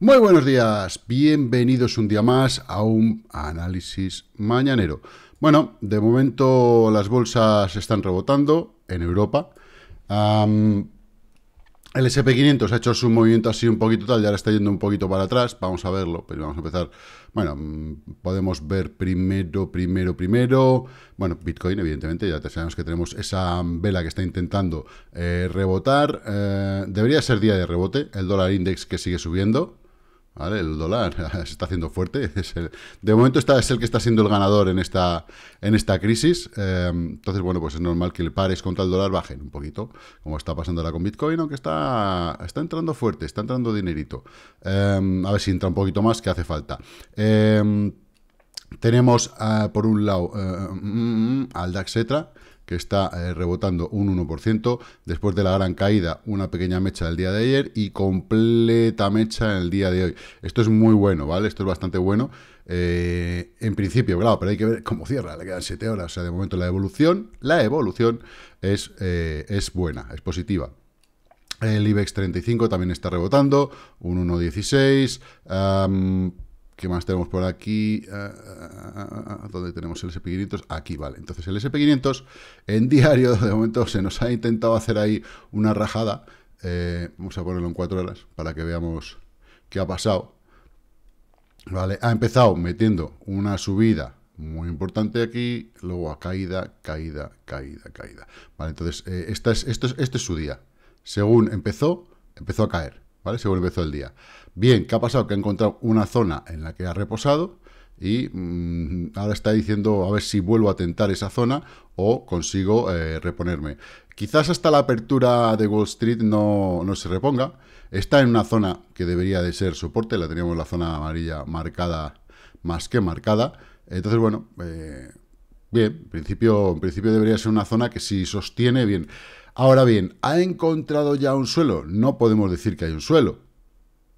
Muy buenos días, bienvenidos un día más a un análisis mañanero. Bueno, de momento las bolsas están rebotando en Europa. el SP500 ha hecho su movimiento así un poquito tal ya está yendo un poquito para atrás. Vamos a verlo, pero vamos a empezar. Bueno, mm, podemos ver primero, primero, primero. Bueno, Bitcoin, evidentemente, ya sabemos que tenemos esa vela que está intentando eh, rebotar. Eh, debería ser día de rebote. El dólar index que sigue subiendo. El dólar se está haciendo fuerte. de momento está, es el que está siendo el ganador en esta, en esta crisis. Eh, entonces, bueno, pues es normal que el pares contra el dólar bajen un poquito, como está pasando ahora con Bitcoin, aunque está, está entrando fuerte, está entrando dinerito. Eh, a ver si entra un poquito más, que hace falta. Eh, tenemos, por un lado, mm, mm, mm, Alda, etcétera que está eh, rebotando un 1%, después de la gran caída, una pequeña mecha del día de ayer y completa mecha en el día de hoy. Esto es muy bueno, ¿vale? Esto es bastante bueno. Eh, en principio, claro, pero hay que ver cómo cierra, le quedan 7 horas, o sea, de momento la evolución, la evolución es, eh, es buena, es positiva. El IBEX 35 también está rebotando, un 1,16. ¿Qué más tenemos por aquí? Ah, ah, ah, ¿Dónde tenemos el SP500? Aquí, vale. Entonces, el SP500 en diario, de momento, se nos ha intentado hacer ahí una rajada. Eh, vamos a ponerlo en cuatro horas para que veamos qué ha pasado. Vale, ha empezado metiendo una subida muy importante aquí, luego a caída, caída, caída, caída. Vale, entonces, eh, esta es, esto, este es su día. Según empezó, empezó a caer. ¿vale? Se vuelve día Bien, ¿qué ha pasado? Que ha encontrado una zona en la que ha reposado y mm, ahora está diciendo a ver si vuelvo a tentar esa zona o consigo eh, reponerme. Quizás hasta la apertura de Wall Street no, se reponga. Está en una zona que debería de ser soporte, la teníamos la zona amarilla marcada más que marcada. Entonces, bueno, eh, bien, principio, en principio debería ser una zona que si sostiene bien. Ahora bien, ¿ha encontrado ya un suelo? No podemos decir que hay un suelo.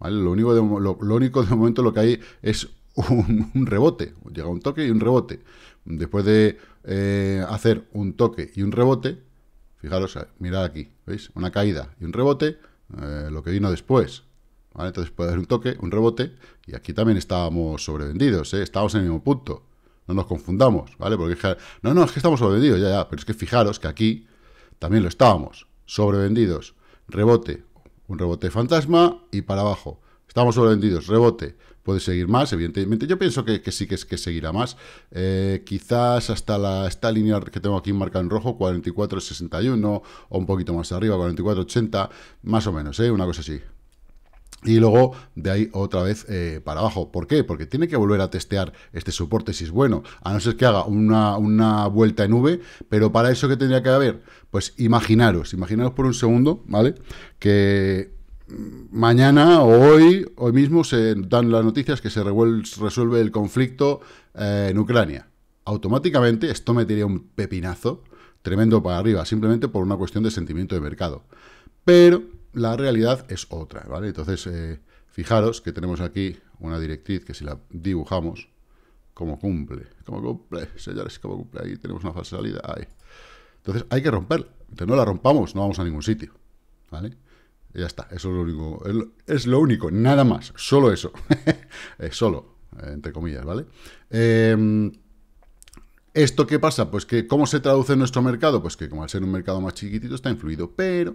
Lo, único de, momento lo que hay es un, rebote. Llega un toque y un rebote. Después de eh, hacer un toque y un rebote, fijaros, eh, mirad aquí, ¿veis? Una caída y un rebote, eh, lo que vino después. Entonces puede haber un toque, un rebote, y aquí también estábamos sobrevendidos, estábamos en el mismo punto. No nos confundamos, ¿vale? Porque no, no, es que estamos sobrevendidos, ya, ya, pero es que fijaros que aquí también lo estábamos, sobrevendidos, rebote, un rebote fantasma y para abajo. Estamos sobrevendidos, rebote. Puede seguir más, evidentemente. Yo pienso que, sí que, que seguirá más. Eh, quizás hasta la, esta línea que tengo aquí marcada en rojo, 44.61 o un poquito más arriba, 44.80, más o menos, ¿eh? una cosa así. Y luego de ahí otra vez eh, para abajo. ¿Por qué? Porque tiene que volver a testear este soporte si es bueno. A no ser que haga una, una vuelta en V. Pero para eso, ¿qué tendría que haber? Pues imaginaros, imaginaros por un segundo, ¿vale? Que mañana o hoy, hoy mismo, se dan las noticias que se resuelve el conflicto eh, en Ucrania. Automáticamente, esto metería un pepinazo tremendo para arriba, simplemente por una cuestión de sentimiento de mercado. Pero la realidad es otra, ¿vale? Entonces, eh, fijaros que tenemos aquí una directriz que si la dibujamos, como cumple, como cumple, señores, como cumple, ahí tenemos una falsa salida, ahí. Entonces, hay que romperla. Entonces, no la rompamos, no vamos a ningún sitio, ¿vale? ya está, eso es lo único, es lo, único, nada más, solo eso, eh, solo, entre comillas, ¿vale? Em, ¿Esto qué pasa? Pues que ¿cómo se traduce en nuestro mercado? Pues que como al ser un mercado más chiquitito está influido, pero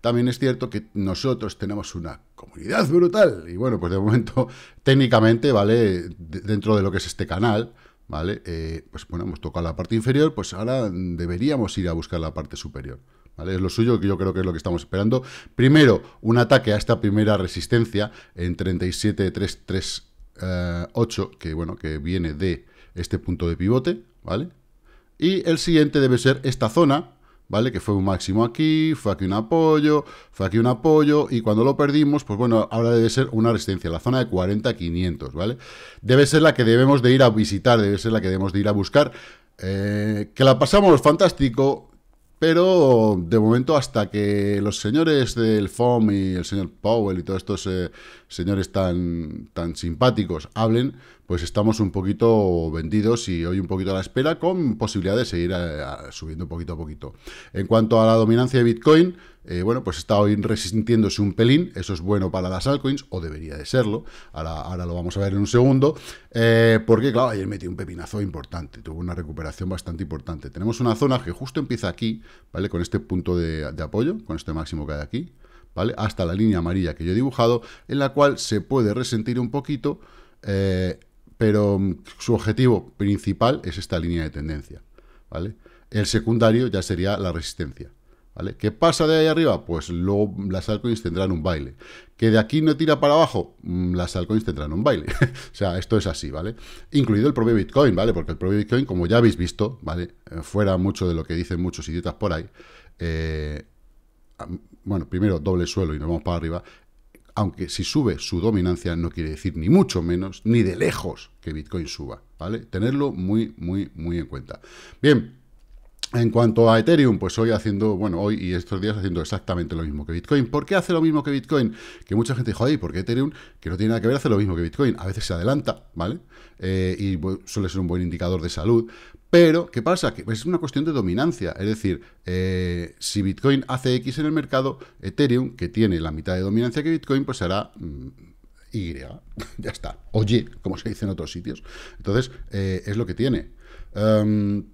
también es cierto que nosotros tenemos una comunidad brutal y bueno, pues de momento técnicamente, ¿vale? dentro de lo que es este canal, ¿vale? Eh, pues bueno, hemos tocado la parte inferior, pues ahora deberíamos ir a buscar la parte superior. ¿Vale? Es lo suyo, que yo creo que es lo que estamos esperando. Primero, un ataque a esta primera resistencia en 37.338, eh, que bueno, que viene de este punto de pivote, ¿vale? Y el siguiente debe ser esta zona, ¿vale? Que fue un máximo aquí, fue aquí un apoyo, fue aquí un apoyo, y cuando lo perdimos, pues bueno, ahora debe ser una resistencia, la zona de 40-500, ¿vale? Debe ser la que debemos de ir a visitar, debe ser la que debemos de ir a buscar, eh, que la pasamos fantástico, pero de momento hasta que los señores del FOM y el señor Powell y todos estos eh, señores tan, tan simpáticos hablen, pues estamos un poquito vendidos y hoy un poquito a la espera con posibilidad de seguir subiendo poquito a poquito. En cuanto a la dominancia de Bitcoin, eh, bueno, pues está hoy resistiéndose un pelín, eso es bueno para las altcoins, o debería de serlo, ahora, lo vamos a ver en un segundo, eh, porque claro, ayer metió un pepinazo importante, tuvo una recuperación bastante importante. Tenemos una zona que justo empieza aquí, ¿vale? Con este punto de, apoyo, con este máximo que hay aquí, ¿vale? Hasta la línea amarilla que yo he dibujado, en la cual se puede resentir un poquito... Eh, pero mm, su objetivo principal es esta línea de tendencia, ¿vale? El secundario ya sería la resistencia, ¿vale? ¿Qué pasa de ahí arriba? Pues luego las altcoins tendrán un baile. ¿Que de aquí no tira para abajo? Mm, las altcoins tendrán un baile. o sea, esto es así, ¿vale? Incluido el propio Bitcoin, ¿vale? Porque el propio Bitcoin, como ya habéis visto, ¿vale? Eh, fuera mucho de lo que dicen muchos idiotas por ahí, eh, bueno, primero doble suelo y nos vamos para arriba, aunque si sube su dominancia no quiere decir ni mucho menos, ni de lejos que Bitcoin suba, ¿vale? Tenerlo muy, muy, muy en cuenta. Bien, en cuanto a Ethereum, pues hoy haciendo, bueno, hoy y estos días haciendo exactamente lo mismo que Bitcoin. ¿Por qué hace lo mismo que Bitcoin? Que mucha gente dijo, ay, porque Ethereum, que no tiene nada que ver, hace lo mismo que Bitcoin. A veces se adelanta, ¿vale? Eh, y suele ser un buen indicador de salud. Pero, ¿qué pasa? Que es una cuestión de dominancia. Es decir, eh, si Bitcoin hace X en el mercado, Ethereum, que tiene la mitad de dominancia que Bitcoin, pues será mm, y, ya está. O Oye, como se dice en otros sitios. Entonces, eh, es lo que tiene. Em,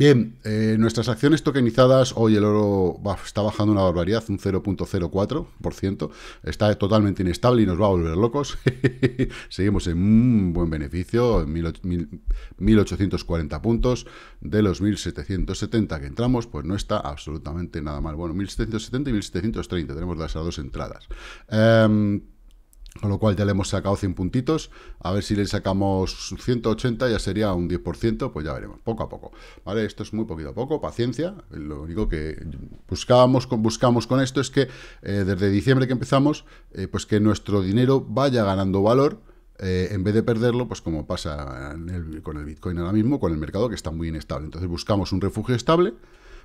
Bien, eh, nuestras acciones tokenizadas, hoy el oro está bajando una barbaridad, un 0.04%, está totalmente inestable y nos va a volver locos. Seguimos en un buen beneficio, en 1840 puntos, de los 1770 que entramos, pues no está absolutamente nada mal. Bueno, 1770 y 1730, tenemos las dos entradas. Em, con lo cual ya le hemos sacado 100 puntitos. A ver si le sacamos 180, ya sería un 10%, pues ya veremos, poco a poco. ¿Vale? Esto es muy poquito a poco, paciencia. Lo único que buscábamos con, buscamos con esto es que eh, desde diciembre que empezamos, eh, pues que nuestro dinero vaya ganando valor. Eh, en vez de perderlo, pues como pasa con el Bitcoin ahora mismo, con el mercado que está muy inestable. Entonces buscamos un refugio estable,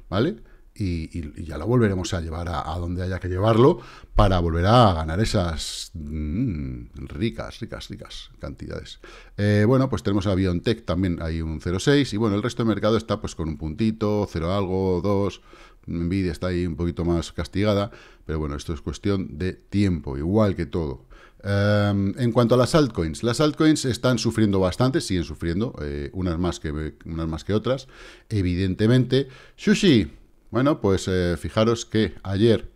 ¿vale? y, ya lo volveremos a llevar a, donde haya que llevarlo para volver a ganar esas mm, ricas, ricas, ricas cantidades. Eh, bueno, pues tenemos a BioNTech también, hay un 0,6 y bueno, el resto del mercado está pues con un puntito, 0 algo, 2, Nvidia está ahí un poquito más castigada, pero bueno, esto es cuestión de tiempo, igual que todo. Em, en cuanto a las altcoins, las altcoins están sufriendo bastante, siguen sufriendo, eh, unas, más que, unas más que otras, evidentemente. Sushi, bueno, pues eh, fijaros que ayer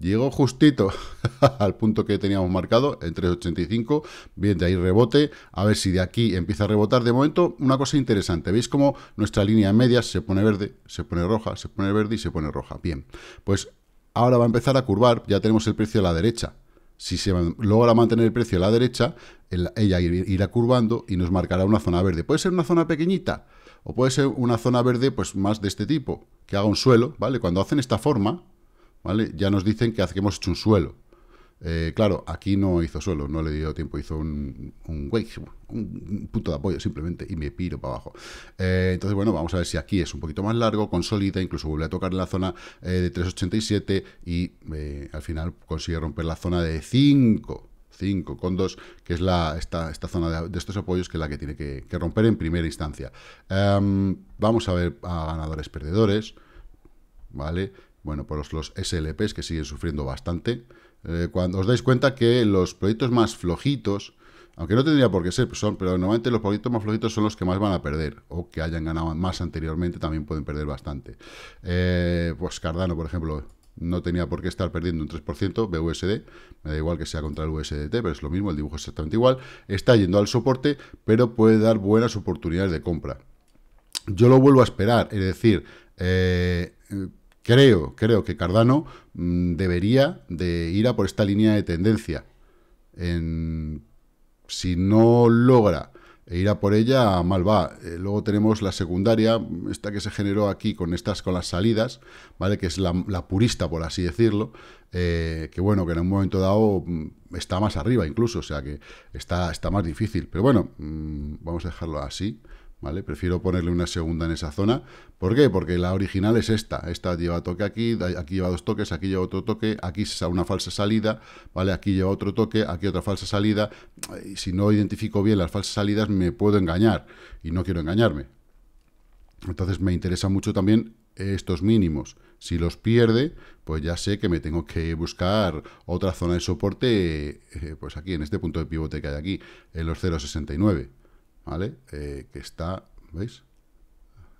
llegó justito al punto que teníamos marcado, en 3.85, bien, de ahí rebote, a ver si de aquí empieza a rebotar. De momento, una cosa interesante, ¿veis cómo nuestra línea media se pone verde, se pone roja, se pone verde y se pone roja? Bien, pues ahora va a empezar a curvar, ya tenemos el precio a la derecha. Si se logra mantener el precio a la derecha, ella irá curvando y nos marcará una zona verde. ¿Puede ser una zona pequeñita? O puede ser una zona verde pues más de este tipo, que haga un suelo, ¿vale? Cuando hacen esta forma, ¿vale? Ya nos dicen que, hemos hecho un suelo. Eh, claro, aquí no hizo suelo, no le dio tiempo, hizo un, punto de apoyo simplemente, y me piro para abajo. Eh, entonces, bueno, vamos a ver si aquí es un poquito más largo, consolida, incluso vuelve a tocar la zona eh, de 3.87 y al final consigue romper la zona de 5, con dos, que es esta, zona de, estos apoyos que es la que tiene que, romper en primera instancia. Em, vamos a ver a ganadores perdedores, ¿vale? Bueno, pues los SLPs que siguen sufriendo bastante. Eh, cuando os dais cuenta que los proyectos más flojitos, aunque no tendría por qué ser, son, pero normalmente los proyectos más flojitos son los que más van a perder, o que hayan ganado más anteriormente también pueden perder bastante. Eh, pues Cardano, por ejemplo, no tenía por qué estar perdiendo un 3% BUSD, me da igual que sea contra el USDT, pero es lo mismo, el dibujo es exactamente igual, está yendo al soporte, pero puede dar buenas oportunidades de compra. Yo lo vuelvo a esperar, es decir, eh, creo, creo que Cardano mm, debería de ir a por esta línea de tendencia. si no logra e ir a por ella mal va. Eh, luego tenemos la secundaria, esta que se generó aquí con estas, con las salidas, ¿vale? Que es la, purista, por así decirlo, eh, que bueno, que en un momento dado mm, está más arriba incluso, o sea que está, está más difícil. Pero bueno, mm, vamos a dejarlo así. Prefiero ponerle una segunda en esa zona. ¿Por qué? Porque la original es esta. Esta lleva toque aquí, aquí lleva dos toques, aquí lleva otro toque, aquí se una falsa salida, ¿vale? Aquí lleva otro toque, aquí otra falsa salida. Y si no identifico bien las falsas salidas, me puedo engañar. Y no quiero engañarme. Entonces me interesa mucho también estos mínimos. Si los pierde, pues ya sé que me tengo que buscar otra zona de soporte, eh, pues aquí, en este punto de pivote que hay aquí, en los 0.69. ¿vale? Eh, que está, ¿veis?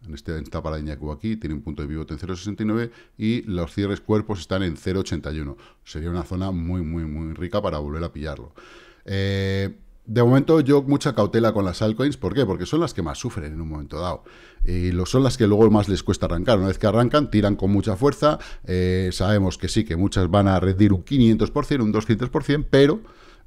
En, este, está para parada aquí, tiene un punto de pivote en 0.69 y los cierres cuerpos están en 0.81. Sería una zona muy, muy, muy rica para volver a pillarlo. Eh, de momento yo mucha cautela con las altcoins, ¿por qué? Porque son las que más sufren en un momento dado. Y lo, son las que luego más les cuesta arrancar. Una vez que arrancan, tiran con mucha fuerza. Eh, sabemos que sí, que muchas van a rendir un 500%, un 200%, pero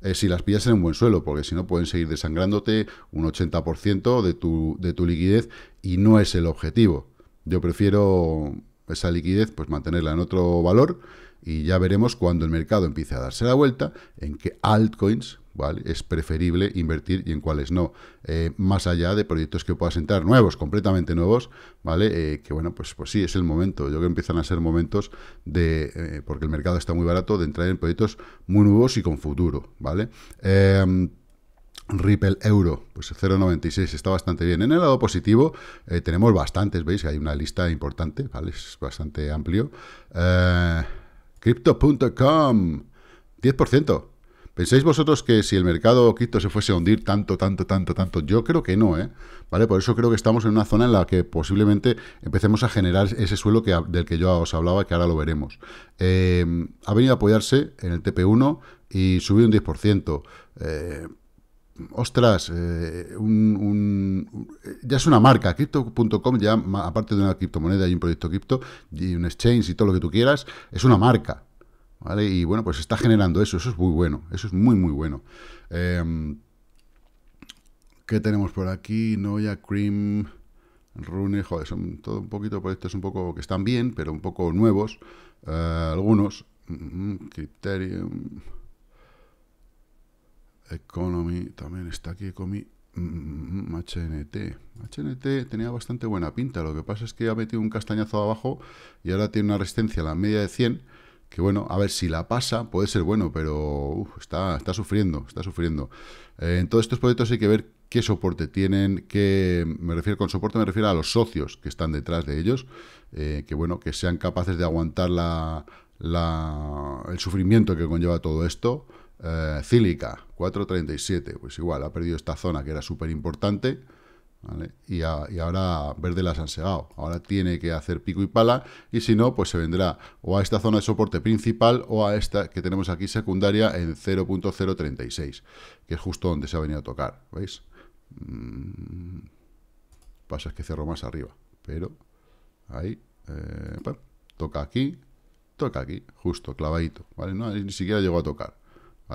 eh, si las pillas en un buen suelo, porque si no pueden seguir desangrándote un 80% de tu, de tu liquidez y no es el objetivo. Yo prefiero esa liquidez, pues mantenerla en otro valor y ya veremos cuando el mercado empiece a darse la vuelta en que altcoins ¿Vale? Es preferible invertir y en cuáles no. Eh, más allá de proyectos que puedas entrar nuevos, completamente nuevos, ¿vale? Eh, que bueno, pues, pues sí, es el momento. Yo creo que empiezan a ser momentos de, eh, porque el mercado está muy barato, de entrar en proyectos muy nuevos y con futuro, ¿vale? Em, Ripple Euro, pues 0,96 está bastante bien. En el lado positivo tenemos bastantes, ¿veis? Hay una lista importante, ¿vale? Es bastante amplio. Crypto.com, 10%. ¿Pensáis vosotros que si el mercado cripto se fuese a hundir tanto, tanto, tanto, tanto? Yo creo que no, ¿eh? ¿Vale? Por eso creo que estamos en una zona en la que posiblemente empecemos a generar ese suelo que, del que yo os hablaba, que ahora lo veremos. Eh, ha venido a apoyarse en el TP1 y subió un 10%. Eh, ostras, eh, ya es una marca, crypto.com ya, aparte de una criptomoneda y un proyecto cripto, y un exchange y todo lo que tú quieras, es una marca, y bueno, pues está generando eso, eso es muy bueno, eso es muy, muy bueno. Em, ¿Qué tenemos por aquí? Noya, Cream, Rune, joder, son todo un poquito proyectos pues un poco que están bien, pero un poco nuevos, eh, algunos. Mm, mm, Criterium. Economy, también está aquí Economy, mm, HNT. HNT tenía bastante buena pinta, lo que pasa es que ha metido un castañazo abajo y ahora tiene una resistencia a la media de 100 que bueno, a ver, si la pasa, puede ser bueno, pero está, está sufriendo, está sufriendo. Eh, en todos estos proyectos hay que ver qué soporte tienen, que me refiero con soporte, me refiero a los socios que están detrás de ellos, eh, que bueno, que sean capaces de aguantar la, el sufrimiento que conlleva todo esto. Eh, Cílica, 4.37, pues igual, ha perdido esta zona que era súper importante. Y, ahora verde las han segado. Ahora tiene que hacer pico y pala y si no, pues se vendrá o a esta zona de soporte principal o a esta que tenemos aquí secundaria en 0.036, que es justo donde se ha venido a tocar, ¿veis? que mm, pasa es que cerró más arriba, pero ahí, eh, toca aquí, toca aquí, justo, clavadito, ¿vale? No, ni siquiera llegó a tocar.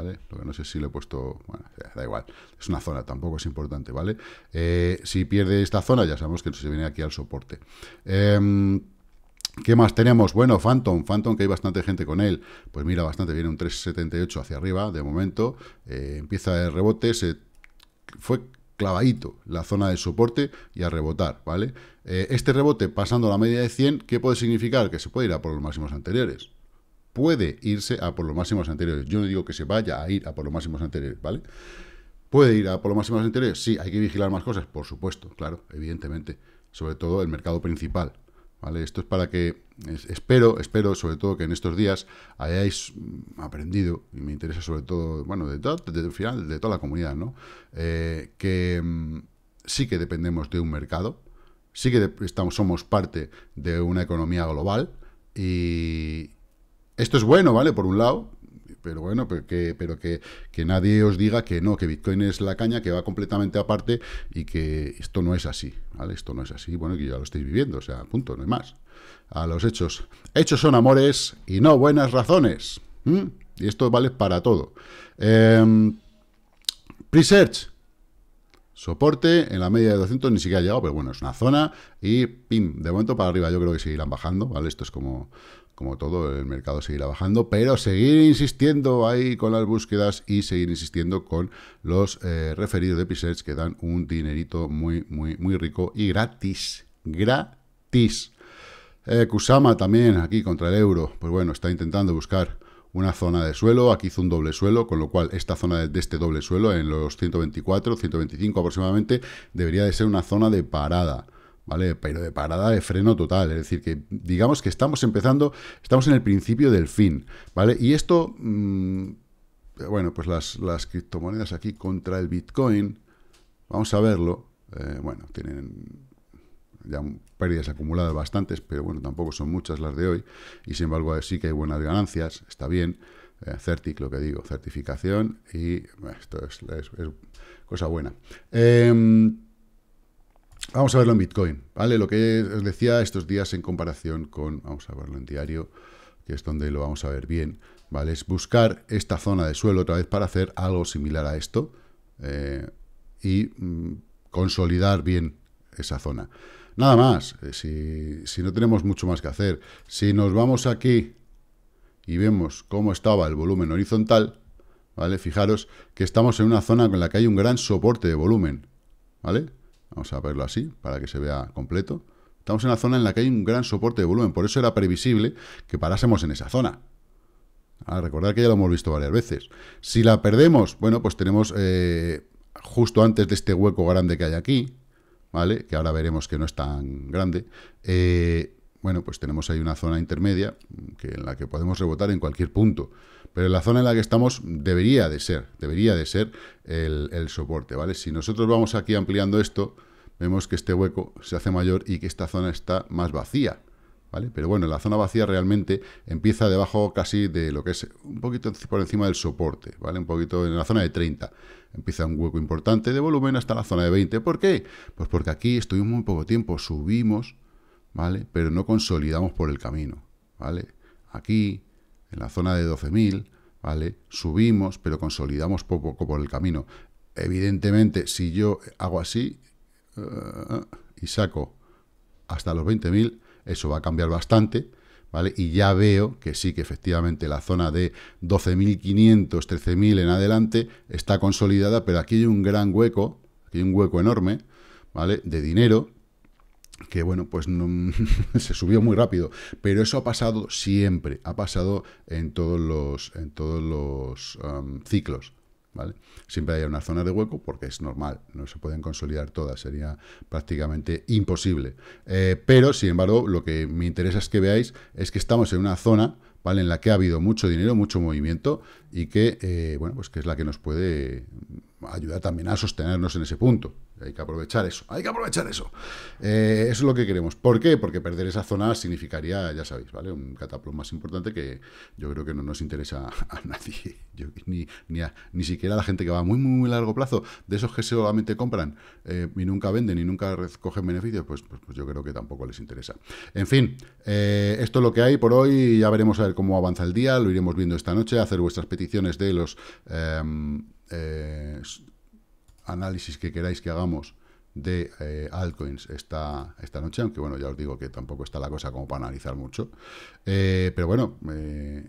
Lo que no sé si lo he puesto, bueno, da igual, es una zona, tampoco es importante, ¿vale? Eh, si pierde esta zona, ya sabemos que se viene aquí al soporte. Em, ¿Qué más tenemos? Bueno, Phantom, Phantom que hay bastante gente con él, pues mira bastante, viene un 3.78 hacia arriba de momento, eh, empieza el rebote, se fue clavadito la zona de soporte y a rebotar, ¿vale? Eh, este rebote pasando la media de 100, ¿qué puede significar? Que se puede ir a por los máximos anteriores, puede irse a por los máximos anteriores. Yo no digo que se vaya a ir a por los máximos anteriores, ¿vale? ¿Puede ir a por los máximos anteriores? Sí, hay que vigilar más cosas, por supuesto, claro, evidentemente. Sobre todo el mercado principal, ¿vale? Esto es para que, espero, espero sobre todo que en estos días hayáis aprendido, y me interesa sobre todo, bueno, de todo, desde el final, de toda la comunidad, ¿no? Eh, que mm, sí que dependemos de un mercado, sí que estamos, somos parte de una economía global y, esto es bueno, ¿vale? Por un lado, pero bueno, pero, que, pero que, nadie os diga que no, que Bitcoin es la caña, que va completamente aparte y que esto no es así, ¿vale? Esto no es así, bueno, que ya lo estáis viviendo, o sea, punto, no hay más. A los hechos. Hechos son amores y no buenas razones. Y esto vale para todo. Em, presearch. Soporte en la media de 200 ni siquiera ha llegado, pero bueno, es una zona y pim, de momento para arriba yo creo que seguirán bajando, ¿vale? Esto es como como todo, el mercado seguirá bajando, pero seguir insistiendo ahí con las búsquedas y seguir insistiendo con los eh, referidos de Episearch que dan un dinerito muy, muy, muy rico y gratis. Gratis. Eh, Kusama también aquí contra el euro. Pues bueno, está intentando buscar una zona de suelo, aquí hizo un doble suelo, con lo cual esta zona de, este doble suelo en los 124, 125 aproximadamente, debería de ser una zona de parada. ¿vale? Pero de parada de freno total, es decir, que digamos que estamos empezando, estamos en el principio del fin, ¿vale? Y esto, mm, bueno, pues las, las, criptomonedas aquí contra el Bitcoin, vamos a verlo, eh, bueno, tienen ya pérdidas acumuladas bastantes, pero bueno, tampoco son muchas las de hoy, y sin embargo sí que hay buenas ganancias, está bien, eh, Certic, lo que digo, certificación, y esto es, cosa buena. Em, vamos a verlo en Bitcoin, ¿vale? Lo que os decía estos días en comparación con, vamos a verlo en diario, que es donde lo vamos a ver bien, ¿vale? Es buscar esta zona de suelo otra vez para hacer algo similar a esto eh, y mm, consolidar bien esa zona. Nada más, eh, si, si no tenemos mucho más que hacer. Si nos vamos aquí y vemos cómo estaba el volumen horizontal, ¿vale? Fijaros que estamos en una zona con la que hay un gran soporte de volumen, ¿vale? Vamos a verlo así, para que se vea completo. Estamos en la zona en la que hay un gran soporte de volumen, por eso era previsible que parásemos en esa zona. A ah, recordar que ya lo hemos visto varias veces. Si la perdemos, bueno, pues tenemos eh, justo antes de este hueco grande que hay aquí, ¿vale? Que ahora veremos que no es tan grande. Eh, bueno, pues tenemos ahí una zona intermedia que, en la que podemos rebotar en cualquier punto. Pero la zona en la que estamos debería de ser, debería de ser el, soporte, ¿vale? Si nosotros vamos aquí ampliando esto, vemos que este hueco se hace mayor y que esta zona está más vacía, ¿vale? Pero bueno, la zona vacía realmente empieza debajo casi de lo que es un poquito por encima del soporte, ¿vale? Un poquito en la zona de 30. Empieza un hueco importante de volumen hasta la zona de 20. ¿Por qué? Pues porque aquí estuvimos muy poco tiempo, subimos ¿vale? Pero no consolidamos por el camino, ¿vale? Aquí, en la zona de 12.000, ¿vale? Subimos, pero consolidamos poco, por el camino. Evidentemente, si yo hago así eh, y saco hasta los 20.000, eso va a cambiar bastante, ¿vale? Y ya veo que sí, que efectivamente la zona de 12.500, 13.000 en adelante está consolidada, pero aquí hay un gran hueco, hay un hueco enorme, ¿vale? De dinero, que bueno, pues no, se subió muy rápido, pero eso ha pasado siempre, ha pasado en todos los, en todos los ciclos. ¿Vale? Siempre hay una zona de hueco porque es normal, no se pueden consolidar todas, sería prácticamente imposible. Eh, pero, sin embargo, lo que me interesa es que veáis es que estamos en una zona ¿vale? en la que ha habido mucho dinero, mucho movimiento y que, eh, bueno, pues que es la que nos puede ayudar también a sostenernos en ese punto. Hay que aprovechar eso, hay que aprovechar eso. Eh, eso es lo que queremos. ¿Por qué? Porque perder esa zona significaría, ya sabéis, ¿vale? Un cataplón más importante que yo creo que no nos interesa a nadie, ni, ni, siquiera a la gente que va a muy, muy, largo plazo, de esos que solamente compran eh, y nunca venden y nunca recogen beneficios, pues, pues, pues, yo creo que tampoco les interesa. En fin, eh, esto es lo que hay por hoy, ya veremos a ver cómo avanza el día, lo iremos viendo esta noche, hacer vuestras peticiones de los análisis que queráis que hagamos de eh, altcoins esta, esta noche, aunque bueno, ya os digo que tampoco está la cosa como para analizar mucho. Eh, pero bueno, eh,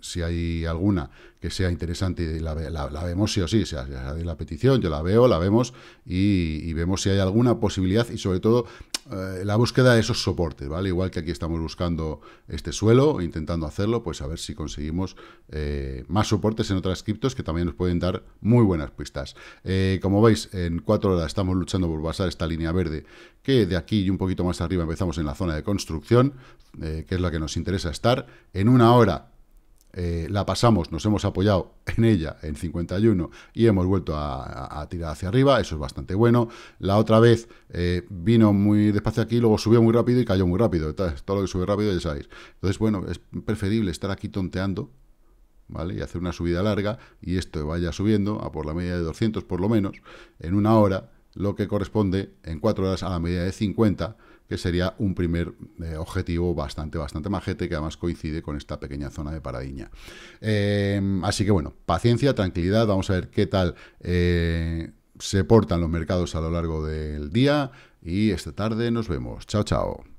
si hay alguna que sea interesante y la, vemos sí o sí, si sea, la petición, yo la veo, la vemos y, vemos si hay alguna posibilidad y sobre todo eh, la búsqueda de esos soportes, ¿vale? Igual que aquí estamos buscando este suelo, intentando hacerlo, pues a ver si conseguimos eh, más soportes en otras criptos que también nos pueden dar muy buenas pistas. Eh, como veis, en cuatro horas estamos luchando por pasar esta línea verde, que de aquí y un poquito más arriba empezamos en la zona de construcción, que es la que nos interesa estar. En una hora eh, la pasamos, nos hemos apoyado en ella en 51 y hemos vuelto a, tirar hacia arriba, eso es bastante bueno. La otra vez eh, vino muy despacio aquí, luego subió muy rápido y cayó muy rápido, todo lo que sube rápido ya sabéis. Entonces, bueno, es preferible estar aquí tonteando, ¿vale? Y hacer una subida larga y esto vaya subiendo a por la media de 200 por lo menos en una hora lo que corresponde en 4 horas a la media de 50, que sería un primer eh, objetivo bastante, bastante majete, que además coincide con esta pequeña zona de paradiña. Em, así que bueno, paciencia, tranquilidad, vamos a ver qué tal eh, se portan los mercados a lo largo del día y esta tarde nos vemos. Chao, chao.